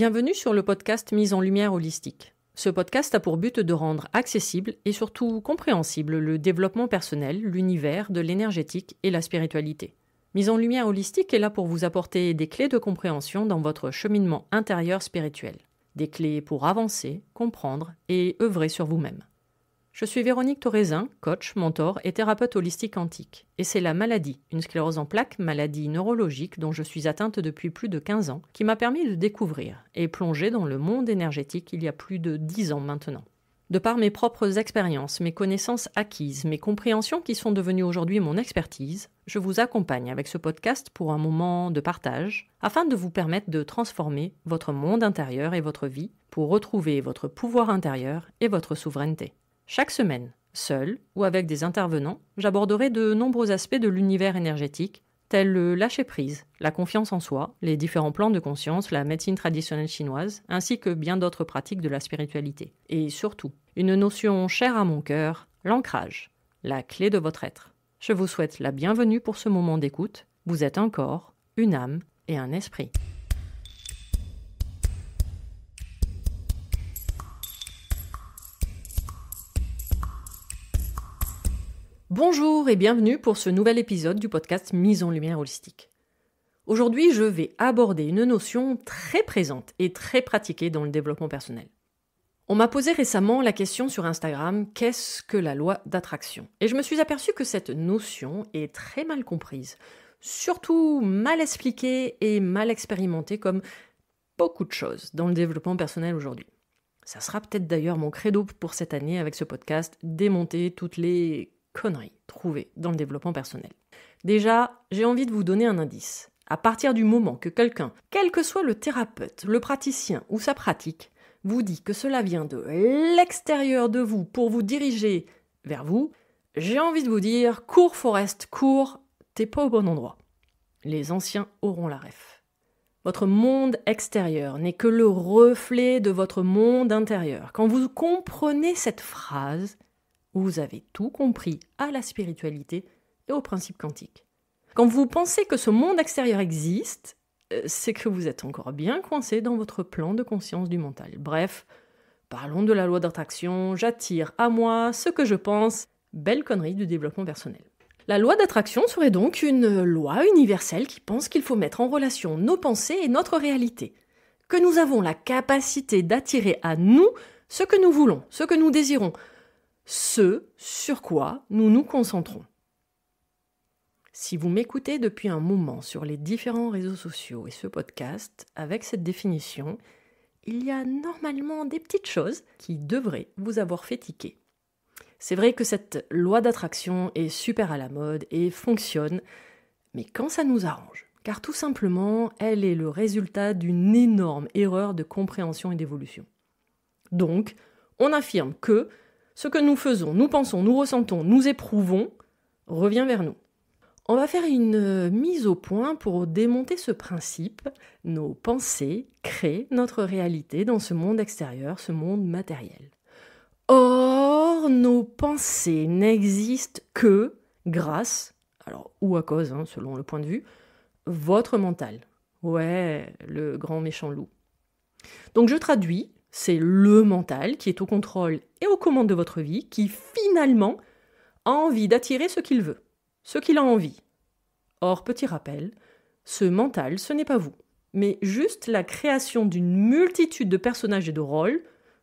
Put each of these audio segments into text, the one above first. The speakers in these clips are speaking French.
Bienvenue sur le podcast Mise en Lumière Holistique. Ce podcast a pour but de rendre accessible et surtout compréhensible le développement personnel, l'univers de l'énergétique et la spiritualité. Mise en Lumière Holistique est là pour vous apporter des clés de compréhension dans votre cheminement intérieur spirituel. Des clés pour avancer, comprendre et œuvrer sur vous-même. Je suis Véronique Torresin, coach, mentor et thérapeute holistique antique. Et c'est la maladie, une sclérose en plaques, maladie neurologique dont je suis atteinte depuis plus de 15 ans, qui m'a permis de découvrir et plonger dans le monde énergétique il y a plus de 10 ans maintenant. De par mes propres expériences, mes connaissances acquises, mes compréhensions qui sont devenues aujourd'hui mon expertise, je vous accompagne avec ce podcast pour un moment de partage, afin de vous permettre de transformer votre monde intérieur et votre vie, pour retrouver votre pouvoir intérieur et votre souveraineté. Chaque semaine, seul ou avec des intervenants, j'aborderai de nombreux aspects de l'univers énergétique, tels le lâcher-prise, la confiance en soi, les différents plans de conscience, la médecine traditionnelle chinoise, ainsi que bien d'autres pratiques de la spiritualité. Et surtout, une notion chère à mon cœur, l'ancrage, la clé de votre être. Je vous souhaite la bienvenue pour ce moment d'écoute. Vous êtes un corps, une âme et un esprit. Bonjour et bienvenue pour ce nouvel épisode du podcast Mise en lumière holistique. Aujourd'hui, je vais aborder une notion très présente et très pratiquée dans le développement personnel. On m'a posé récemment la question sur Instagram qu'est-ce que la loi d'attraction Et je me suis aperçue que cette notion est très mal comprise, surtout mal expliquée et mal expérimentée comme beaucoup de choses dans le développement personnel aujourd'hui. Ça sera peut-être d'ailleurs mon credo pour cette année avec ce podcast, démonter toutes les conneries trouvées dans le développement personnel. Déjà, j'ai envie de vous donner un indice. À partir du moment que quelqu'un, quel que soit le thérapeute, le praticien ou sa pratique, vous dit que cela vient de l'extérieur de vous pour vous diriger vers vous, j'ai envie de vous dire, cours Forest, cours, t'es pas au bon endroit. Les anciens auront la ref. Votre monde extérieur n'est que le reflet de votre monde intérieur. Quand vous comprenez cette phrase, où vous avez tout compris à la spiritualité et aux principes quantiques. Quand vous pensez que ce monde extérieur existe, euh, c'est que vous êtes encore bien coincé dans votre plan de conscience du mental. Bref, parlons de la loi d'attraction, j'attire à moi ce que je pense, belle connerie du développement personnel. La loi d'attraction serait donc une loi universelle qui pense qu'il faut mettre en relation nos pensées et notre réalité, que nous avons la capacité d'attirer à nous ce que nous voulons, ce que nous désirons, ce sur quoi nous nous concentrons. Si vous m'écoutez depuis un moment sur les différents réseaux sociaux et ce podcast, avec cette définition, il y a normalement des petites choses qui devraient vous avoir fait tiquer. C'est vrai que cette loi d'attraction est super à la mode et fonctionne, mais quand ça nous arrange, car tout simplement, elle est le résultat d'une énorme erreur de compréhension et d'évolution. Donc, on affirme que ce que nous faisons, nous pensons, nous ressentons, nous éprouvons, revient vers nous. On va faire une euh, mise au point pour démonter ce principe. Nos pensées créent notre réalité dans ce monde extérieur, ce monde matériel. Or, nos pensées n'existent que grâce, alors ou à cause, hein, selon le point de vue, votre mental. Ouais, le grand méchant loup. Donc je traduis, c'est le mental qui est au contrôle et aux commandes de votre vie, qui finalement a envie d'attirer ce qu'il veut, ce qu'il a envie. Or, petit rappel, ce mental, ce n'est pas vous, mais juste la création d'une multitude de personnages et de rôles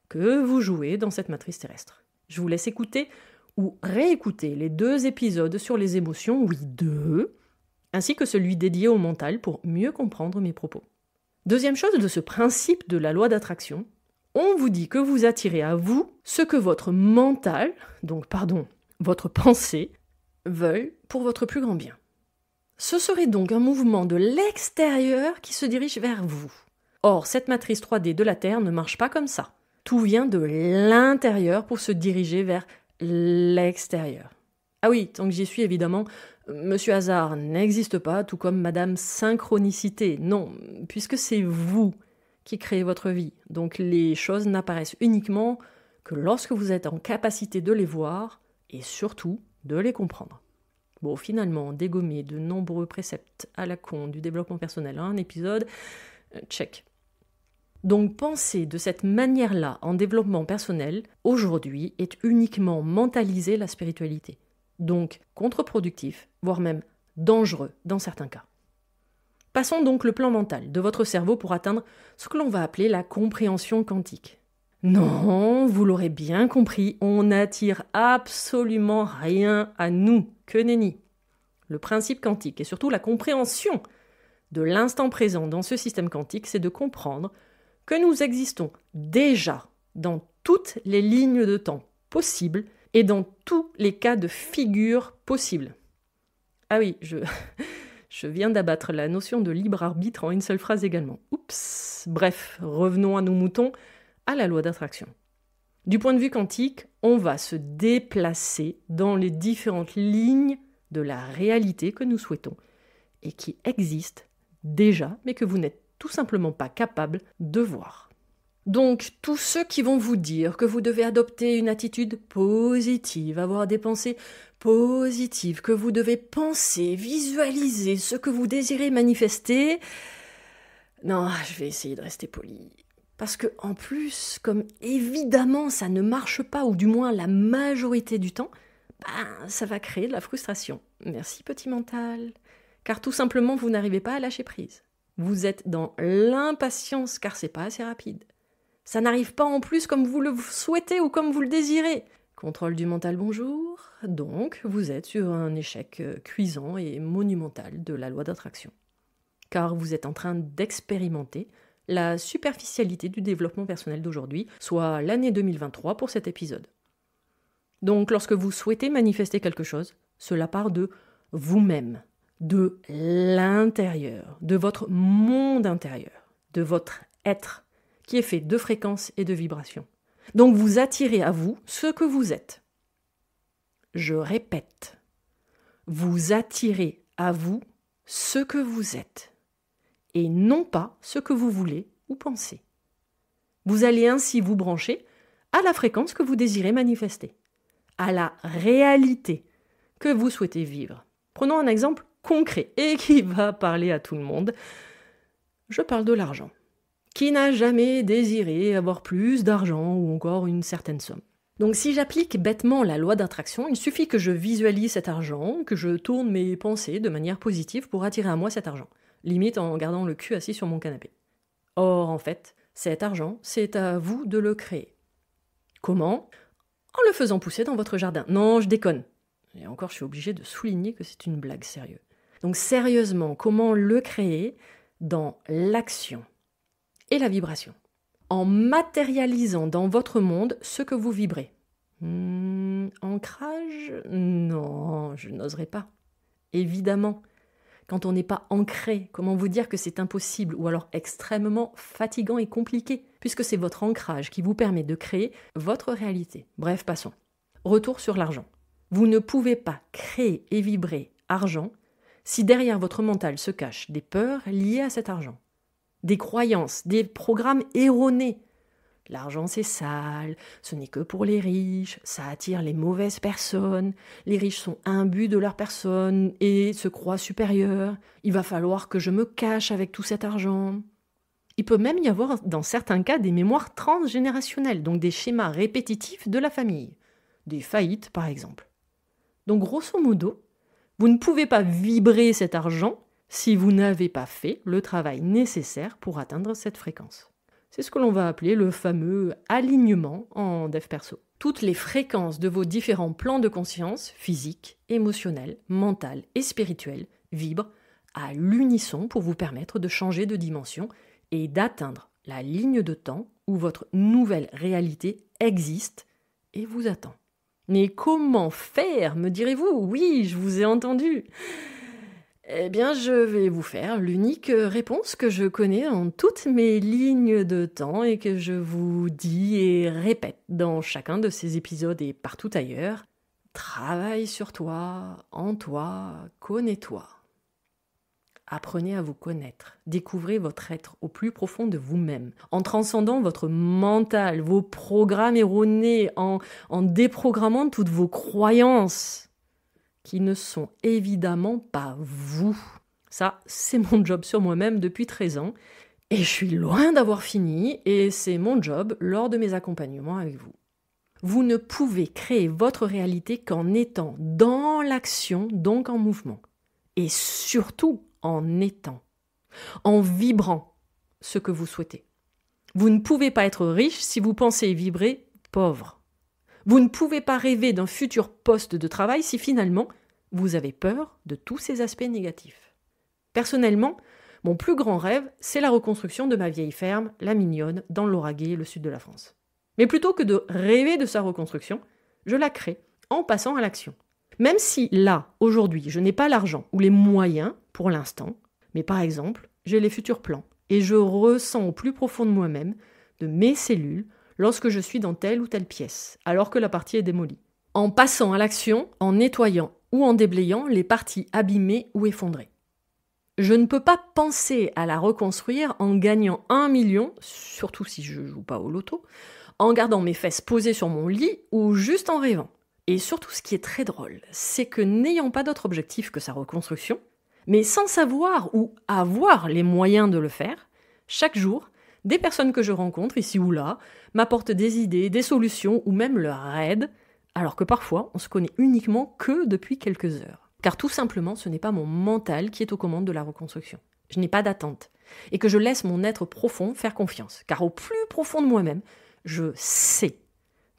que vous jouez dans cette matrice terrestre. Je vous laisse écouter ou réécouter les deux épisodes sur les émotions, oui deux, ainsi que celui dédié au mental pour mieux comprendre mes propos. Deuxième chose de ce principe de la loi d'attraction, on vous dit que vous attirez à vous ce que votre mental, donc pardon, votre pensée, veulent pour votre plus grand bien. Ce serait donc un mouvement de l'extérieur qui se dirige vers vous. Or, cette matrice 3D de la Terre ne marche pas comme ça. Tout vient de l'intérieur pour se diriger vers l'extérieur. Ah oui, tant que j'y suis, évidemment, Monsieur Hasard n'existe pas, tout comme Madame Synchronicité. Non, puisque c'est vous qui crée votre vie. Donc les choses n'apparaissent uniquement que lorsque vous êtes en capacité de les voir et surtout de les comprendre. Bon, finalement, dégommer de nombreux préceptes à la con du développement personnel un épisode, euh, check. Donc penser de cette manière-là en développement personnel, aujourd'hui, est uniquement mentaliser la spiritualité. Donc contre-productif, voire même dangereux dans certains cas. Passons donc le plan mental de votre cerveau pour atteindre ce que l'on va appeler la compréhension quantique. Non, vous l'aurez bien compris, on n'attire absolument rien à nous, que nenni. Le principe quantique et surtout la compréhension de l'instant présent dans ce système quantique, c'est de comprendre que nous existons déjà dans toutes les lignes de temps possibles et dans tous les cas de figure possibles. Ah oui, je, je viens d'abattre la notion de libre arbitre en une seule phrase également. Oups Bref, revenons à nos moutons, à la loi d'attraction. Du point de vue quantique, on va se déplacer dans les différentes lignes de la réalité que nous souhaitons et qui existent déjà, mais que vous n'êtes tout simplement pas capable de voir. Donc, tous ceux qui vont vous dire que vous devez adopter une attitude positive, avoir des pensées positives, que vous devez penser, visualiser ce que vous désirez manifester. Non, je vais essayer de rester poli. Parce que, en plus, comme évidemment ça ne marche pas, ou du moins la majorité du temps, ben, ça va créer de la frustration. Merci, petit mental. Car tout simplement, vous n'arrivez pas à lâcher prise. Vous êtes dans l'impatience car c'est pas assez rapide. Ça n'arrive pas en plus comme vous le souhaitez ou comme vous le désirez. Contrôle du mental, bonjour. Donc, vous êtes sur un échec euh, cuisant et monumental de la loi d'attraction. Car vous êtes en train d'expérimenter la superficialité du développement personnel d'aujourd'hui, soit l'année 2023 pour cet épisode. Donc, lorsque vous souhaitez manifester quelque chose, cela part de vous-même, de l'intérieur, de votre monde intérieur, de votre être qui est fait de fréquences et de vibrations. Donc vous attirez à vous ce que vous êtes. Je répète, vous attirez à vous ce que vous êtes et non pas ce que vous voulez ou pensez. Vous allez ainsi vous brancher à la fréquence que vous désirez manifester, à la réalité que vous souhaitez vivre. Prenons un exemple concret et qui va parler à tout le monde. Je parle de l'argent qui n'a jamais désiré avoir plus d'argent ou encore une certaine somme. Donc si j'applique bêtement la loi d'attraction, il suffit que je visualise cet argent, que je tourne mes pensées de manière positive pour attirer à moi cet argent, limite en gardant le cul assis sur mon canapé. Or, en fait, cet argent, c'est à vous de le créer. Comment En le faisant pousser dans votre jardin. Non, je déconne. Et encore, je suis obligé de souligner que c'est une blague sérieuse. Donc sérieusement, comment le créer dans l'action et la vibration. En matérialisant dans votre monde ce que vous vibrez. Hmm, ancrage Non, je n'oserais pas. Évidemment. Quand on n'est pas ancré, comment vous dire que c'est impossible ou alors extrêmement fatigant et compliqué, puisque c'est votre ancrage qui vous permet de créer votre réalité. Bref, passons. Retour sur l'argent. Vous ne pouvez pas créer et vibrer argent si derrière votre mental se cachent des peurs liées à cet argent des croyances, des programmes erronés. L'argent c'est sale, ce n'est que pour les riches, ça attire les mauvaises personnes, les riches sont imbus de leur personne et se croient supérieurs, il va falloir que je me cache avec tout cet argent. Il peut même y avoir dans certains cas des mémoires transgénérationnelles, donc des schémas répétitifs de la famille, des faillites par exemple. Donc grosso modo, vous ne pouvez pas vibrer cet argent si vous n'avez pas fait le travail nécessaire pour atteindre cette fréquence. C'est ce que l'on va appeler le fameux alignement en dev perso. Toutes les fréquences de vos différents plans de conscience, physique, émotionnel, mental et spirituel, vibrent à l'unisson pour vous permettre de changer de dimension et d'atteindre la ligne de temps où votre nouvelle réalité existe et vous attend. Mais comment faire, me direz-vous Oui, je vous ai entendu. Eh bien, je vais vous faire l'unique euh, réponse que je connais en toutes mes lignes de temps et que je vous dis et répète dans chacun de ces épisodes et partout ailleurs. Travaille sur toi, en toi, connais-toi. Apprenez à vous connaître, découvrez votre être au plus profond de vous-même, en transcendant votre mental, vos programmes erronés, en, en déprogrammant toutes vos croyances qui ne sont évidemment pas vous. Ça, c'est mon job sur moi-même depuis 13 ans, et je suis loin d'avoir fini, et c'est mon job lors de mes accompagnements avec vous. Vous ne pouvez créer votre réalité qu'en étant dans l'action, donc en mouvement, et surtout en étant, en vibrant ce que vous souhaitez. Vous ne pouvez pas être riche si vous pensez vibrer pauvre. Vous ne pouvez pas rêver d'un futur poste de travail si finalement vous avez peur de tous ces aspects négatifs. Personnellement, mon plus grand rêve, c'est la reconstruction de ma vieille ferme, la Mignonne, dans l'Oraguet, le sud de la France. Mais plutôt que de rêver de sa reconstruction, je la crée en passant à l'action. Même si là, aujourd'hui, je n'ai pas l'argent ou les moyens pour l'instant, mais par exemple, j'ai les futurs plans et je ressens au plus profond de moi-même, de mes cellules, lorsque je suis dans telle ou telle pièce, alors que la partie est démolie. En passant à l'action, en nettoyant ou en déblayant les parties abîmées ou effondrées. Je ne peux pas penser à la reconstruire en gagnant un million, surtout si je joue pas au loto, en gardant mes fesses posées sur mon lit ou juste en rêvant. Et surtout, ce qui est très drôle, c'est que n'ayant pas d'autre objectif que sa reconstruction, mais sans savoir ou avoir les moyens de le faire, chaque jour, des personnes que je rencontre ici ou là m'apportent des idées, des solutions ou même leur aide, alors que parfois on se connaît uniquement que depuis quelques heures. Car tout simplement, ce n'est pas mon mental qui est aux commandes de la reconstruction. Je n'ai pas d'attente et que je laisse mon être profond faire confiance, car au plus profond de moi-même, je sais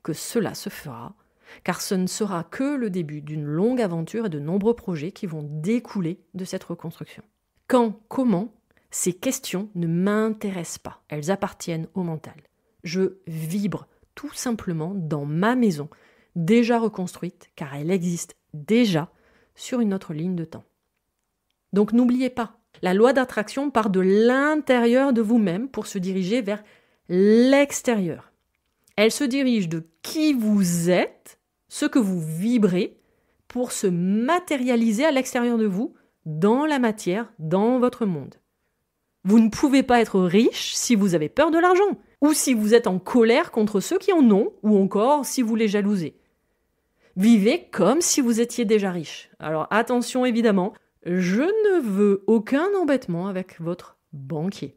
que cela se fera, car ce ne sera que le début d'une longue aventure et de nombreux projets qui vont découler de cette reconstruction. Quand, comment ces questions ne m'intéressent pas, elles appartiennent au mental. Je vibre tout simplement dans ma maison, déjà reconstruite, car elle existe déjà sur une autre ligne de temps. Donc n'oubliez pas, la loi d'attraction part de l'intérieur de vous-même pour se diriger vers l'extérieur. Elle se dirige de qui vous êtes, ce que vous vibrez, pour se matérialiser à l'extérieur de vous, dans la matière, dans votre monde. Vous ne pouvez pas être riche si vous avez peur de l'argent, ou si vous êtes en colère contre ceux qui en ont, ou encore si vous les jalousez. Vivez comme si vous étiez déjà riche. Alors attention évidemment, je ne veux aucun embêtement avec votre banquier.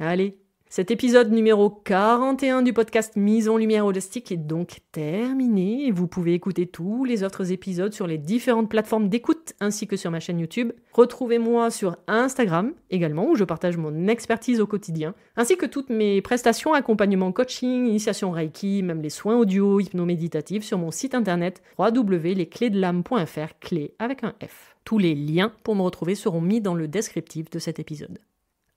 Allez, cet épisode numéro 41 du podcast Mise en Lumière Holistique est donc terminé. Vous pouvez écouter tous les autres épisodes sur les différentes plateformes d'écoute ainsi que sur ma chaîne YouTube. Retrouvez-moi sur Instagram également où je partage mon expertise au quotidien ainsi que toutes mes prestations, accompagnement coaching, initiation Reiki, même les soins audio, hypnoméditatifs sur mon site internet www.lesclésdelame.fr, clé avec un F. Tous les liens pour me retrouver seront mis dans le descriptif de cet épisode.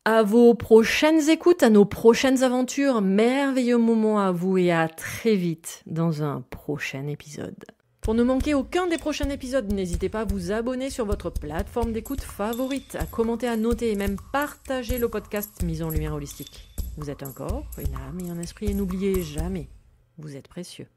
À vos prochaines écoutes, à nos prochaines aventures, merveilleux moment à vous et à très vite dans un prochain épisode. Pour ne manquer aucun des prochains épisodes, n'hésitez pas à vous abonner sur votre plateforme d'écoute favorite, à commenter, à noter et même partager le podcast Mise en Lumière Holistique. Vous êtes un corps, une âme et un esprit et n'oubliez jamais, vous êtes précieux.